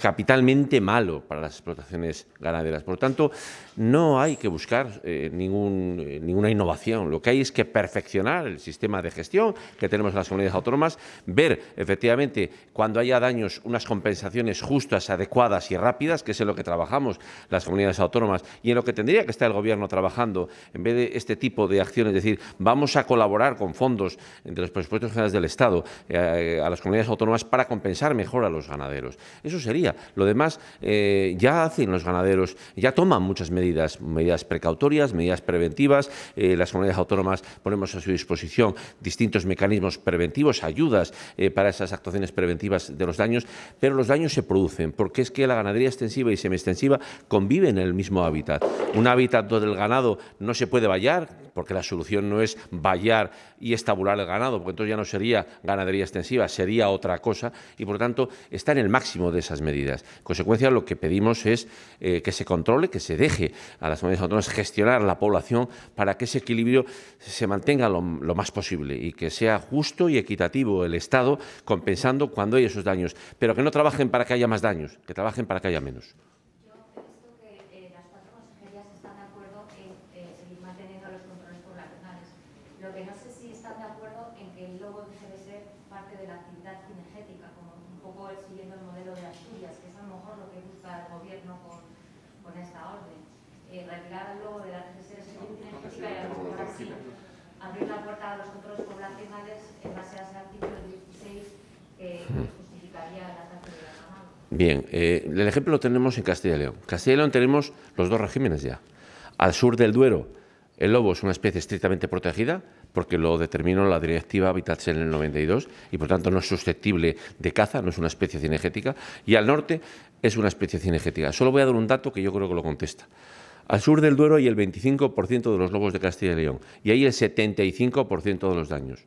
capitalmente malo para las explotaciones ganaderas. Por lo tanto, no hay que buscar eh, eh, ninguna innovación. Lo que hay es que perfeccionar el sistema de gestión que tenemos en las comunidades autónomas, ver efectivamente cuando haya daños unas compensaciones justas, adecuadas y rápidas, que es en lo que trabajamos las comunidades autónomas y en lo que tendría que estar el Gobierno trabajando en vez de este tipo de acciones. Es decir, vamos a colaborar con fondos entre los presupuestos generales del Estado eh, a las comunidades autónomas para compensar mejor a los ganaderos. Eso sería lo demás eh, ya hacen los ganaderos, ya toman muchas medidas, medidas precautorias, medidas preventivas. Eh, las comunidades autónomas ponemos a su disposición distintos mecanismos preventivos, ayudas eh, para esas actuaciones preventivas de los daños, pero los daños se producen porque es que la ganadería extensiva y semi-extensiva conviven en el mismo hábitat. Un hábitat donde el ganado no se puede vallar, porque la solución no es vallar y estabular el ganado, porque entonces ya no sería ganadería extensiva, sería otra cosa, y por tanto está en el máximo de esas medidas. En consecuencia, lo que pedimos es eh, que se controle, que se deje a las comunidades autónomas gestionar la población para que ese equilibrio se mantenga lo más posible y que sea justo y equitativo el Estado compensando cuando hay esos daños, pero que no trabajen para que haya más daños, que trabajen para que haya menos. Bien, eh, el ejemplo lo tenemos en Castilla y León. Castilla y León tenemos los dos regímenes ya. Al sur del Duero, el lobo es una especie estrictamente protegida porque lo determinó la Directiva Habitat en el 92 y por tanto no es susceptible de caza, no es una especie cinegética. Y al norte es una especie cinegética. Solo voy a dar un dato que yo creo que lo contesta. Al sur del Duero hay el 25% de los lobos de Castilla y León y hay el 75% de los daños.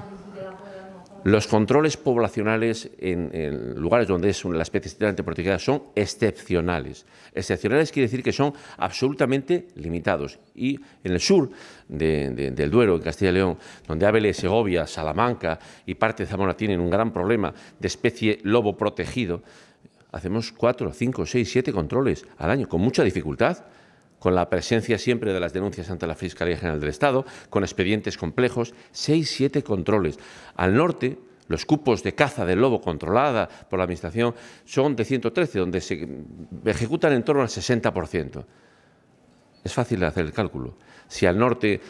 Los controles poblacionales en, lugares donde es una, la especie estrictamente protegida son excepcionales. Excepcionales quiere decir que son absolutamente limitados. Y en el sur del Duero, en Castilla y León, donde Ávila, Segovia, Salamanca y parte de Zamora tienen un gran problema de especie lobo protegido, hacemos cuatro, cinco, seis, siete controles al año con mucha dificultad con la presencia siempre de las denuncias ante la Fiscalía General del Estado, con expedientes complejos, seis, siete controles. Al norte, los cupos de caza del lobo controlada por la Administración son de 113, donde se ejecutan en torno al 60%. Es fácil hacer el cálculo. Si al norte,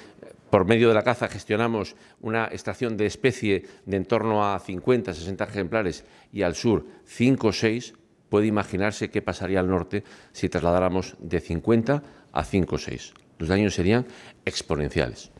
por medio de la caza, gestionamos una extracción de especie de en torno a 50, 60 ejemplares y al sur 5 o 6, puede imaginarse qué pasaría al norte si trasladáramos de 50 a 5 o 6. Los daños serían exponenciales.